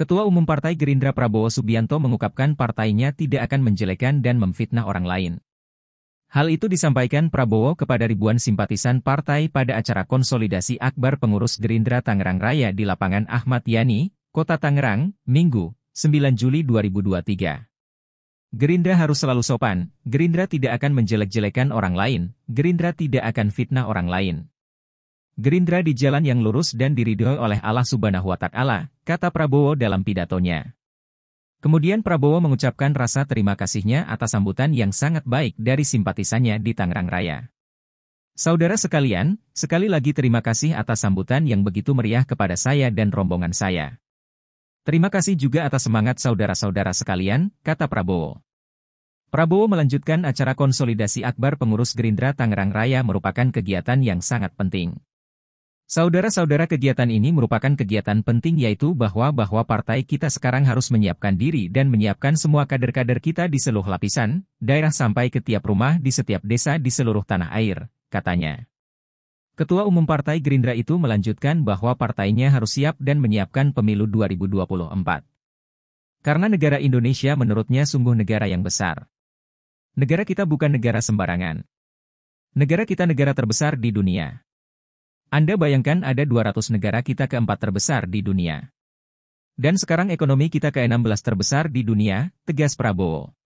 Ketua Umum Partai Gerindra Prabowo Subianto mengungkapkan partainya tidak akan menjelekan dan memfitnah orang lain. Hal itu disampaikan Prabowo kepada ribuan simpatisan partai pada acara konsolidasi akbar pengurus Gerindra Tangerang Raya di lapangan Ahmad Yani, Kota Tangerang, Minggu, 9 Juli 2023. Gerindra harus selalu sopan, Gerindra tidak akan menjelek-jelekan orang lain, Gerindra tidak akan fitnah orang lain. Gerindra di jalan yang lurus dan diridhoi oleh Allah Subhanahu wa taala, kata Prabowo dalam pidatonya. Kemudian Prabowo mengucapkan rasa terima kasihnya atas sambutan yang sangat baik dari simpatisannya di Tangerang Raya. Saudara sekalian, sekali lagi terima kasih atas sambutan yang begitu meriah kepada saya dan rombongan saya. Terima kasih juga atas semangat saudara-saudara sekalian, kata Prabowo. Prabowo melanjutkan acara konsolidasi akbar pengurus Gerindra Tangerang Raya merupakan kegiatan yang sangat penting. Saudara-saudara kegiatan ini merupakan kegiatan penting yaitu bahwa bahwa partai kita sekarang harus menyiapkan diri dan menyiapkan semua kader-kader kita di seluruh lapisan, daerah sampai ke tiap rumah di setiap desa di seluruh tanah air, katanya. Ketua Umum Partai Gerindra itu melanjutkan bahwa partainya harus siap dan menyiapkan pemilu 2024. Karena negara Indonesia menurutnya sungguh negara yang besar. Negara kita bukan negara sembarangan. Negara kita negara terbesar di dunia. Anda bayangkan ada 200 negara kita keempat terbesar di dunia. Dan sekarang ekonomi kita ke-16 terbesar di dunia, tegas Prabowo.